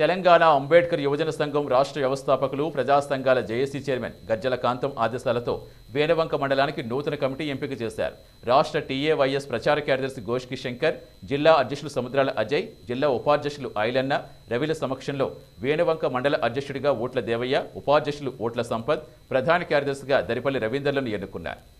తెలంగాణ అంబేద్కర్ యువజన సంఘం రాష్ట్ర వ్యవస్థాపకులు ప్రజా సంఘాల జేఏసీ చైర్మన్ గజ్జల కాంతం ఆదేశాలతో వేనవంక మండలానికి నూతన కమిటీ ఎంపిక చేశారు రాష్ట్ర టీఏవైఎస్ ప్రచార కార్యదర్శి గోష్కి శంకర్ జిల్లా అధ్యక్షులు సముద్రాల అజయ్ జిల్లా ఉపాధ్యక్షులు ఐలన్న రవిల సమక్షంలో వేణవంక మండల అధ్యక్షుడిగా ఓట్ల దేవయ్య ఉపాధ్యక్షులు ఓట్ల సంపత్ ప్రధాన కార్యదర్శిగా దరిపల్లి రవీందర్లను ఎన్నుకున్నారు